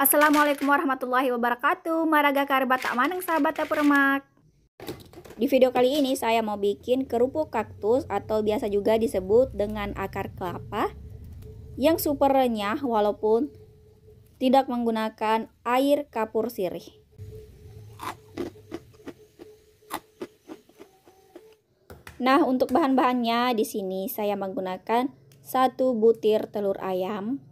Assalamualaikum warahmatullahi wabarakatuh. Maraga karba tak maneng sahabat mak. Di video kali ini saya mau bikin kerupuk kaktus atau biasa juga disebut dengan akar kelapa yang super renyah walaupun tidak menggunakan air kapur sirih. Nah, untuk bahan-bahannya di sini saya menggunakan satu butir telur ayam,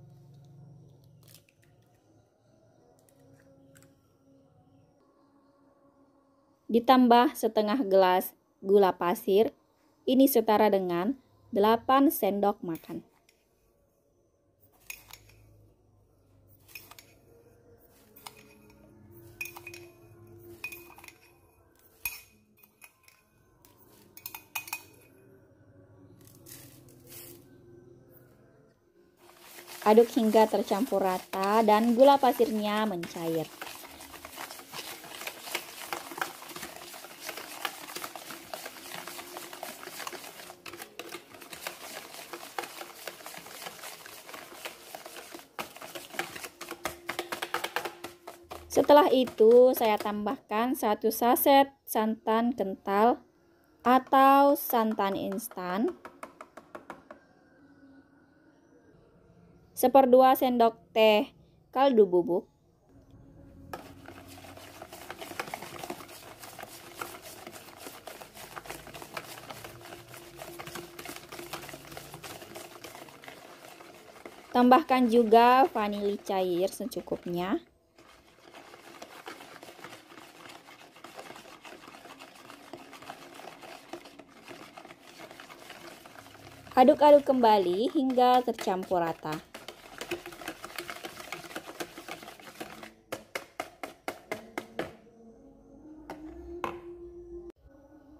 ditambah setengah gelas gula pasir, ini setara dengan 8 sendok makan. Aduk hingga tercampur rata dan gula pasirnya mencair. Setelah itu, saya tambahkan satu saset santan kental atau santan instan, seperdua sendok teh kaldu bubuk, Tambahkan juga vanili cair secukupnya. Aduk-aduk kembali hingga tercampur rata.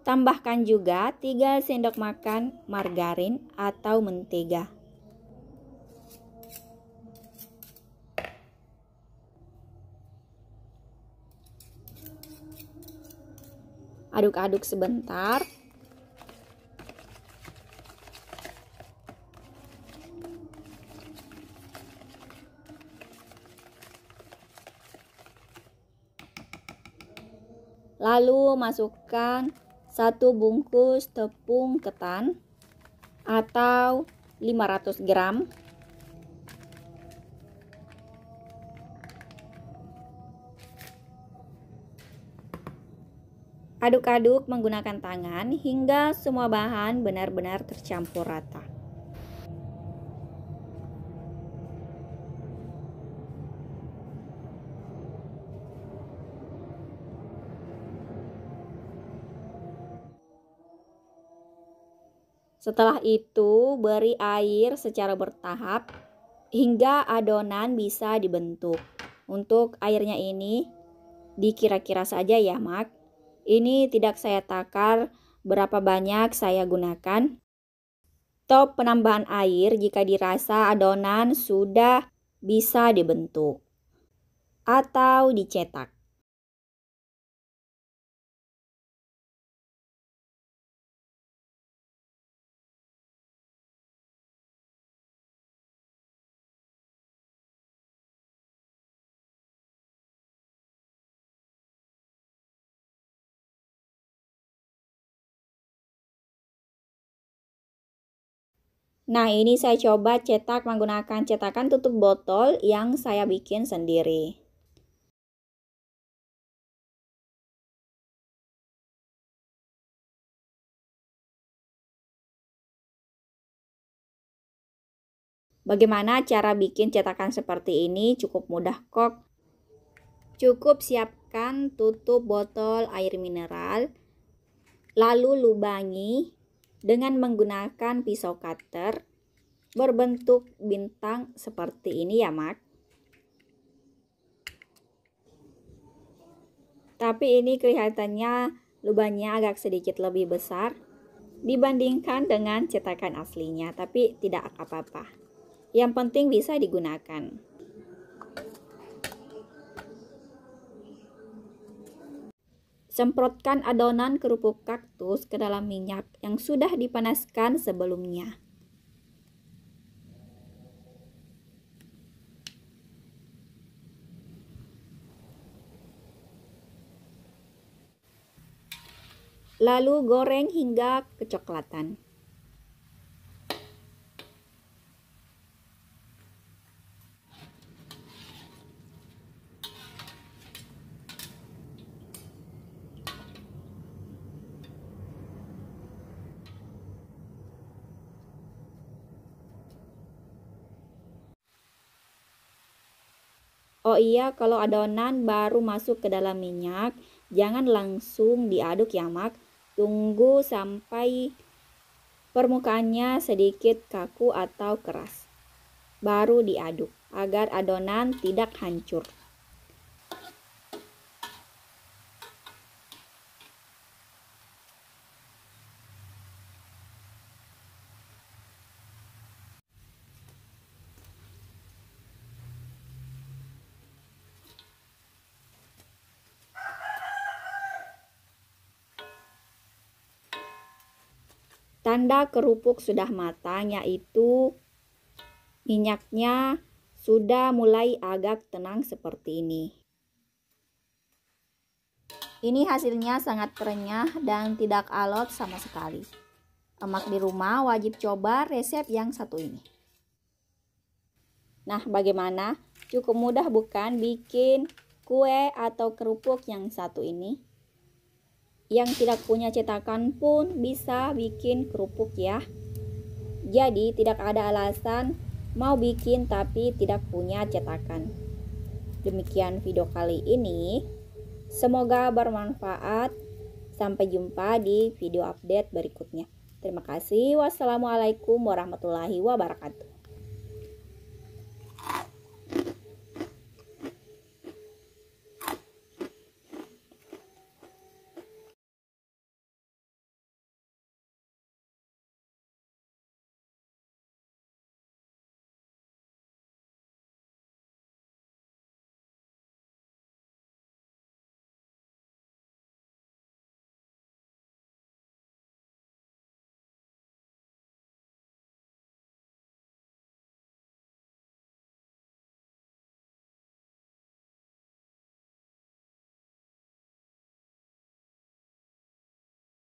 Tambahkan juga 3 sendok makan margarin atau mentega. Aduk-aduk sebentar Lalu masukkan satu bungkus tepung ketan atau 500 gram. Aduk-aduk menggunakan tangan hingga semua bahan benar-benar tercampur rata. Setelah itu, beri air secara bertahap hingga adonan bisa dibentuk. Untuk airnya ini dikira-kira saja ya, Mak. Ini tidak saya takar berapa banyak saya gunakan. Top penambahan air jika dirasa adonan sudah bisa dibentuk atau dicetak. Nah, ini saya coba cetak menggunakan cetakan tutup botol yang saya bikin sendiri. Bagaimana cara bikin cetakan seperti ini? Cukup mudah kok. Cukup siapkan tutup botol air mineral, lalu lubangi dengan menggunakan pisau cutter berbentuk bintang seperti ini ya Mak. Tapi ini kelihatannya lubangnya agak sedikit lebih besar dibandingkan dengan cetakan aslinya, tapi tidak apa-apa. Yang penting bisa digunakan. Semprotkan adonan kerupuk kaktus ke dalam minyak yang sudah dipanaskan sebelumnya. Lalu goreng hingga kecoklatan. Oh iya, kalau adonan baru masuk ke dalam minyak, jangan langsung diaduk ya, Mak. Tunggu sampai permukaannya sedikit kaku atau keras. Baru diaduk agar adonan tidak hancur. Tanda kerupuk sudah matang yaitu minyaknya sudah mulai agak tenang seperti ini. Ini hasilnya sangat renyah dan tidak alot sama sekali. Emak di rumah wajib coba resep yang satu ini. Nah, bagaimana? Cukup mudah bukan bikin kue atau kerupuk yang satu ini? yang tidak punya cetakan pun bisa bikin kerupuk ya. Jadi tidak ada alasan mau bikin tapi tidak punya cetakan. Demikian video kali ini. Semoga bermanfaat. Sampai jumpa di video update berikutnya. Terima kasih. Wassalamualaikum warahmatullahi wabarakatuh.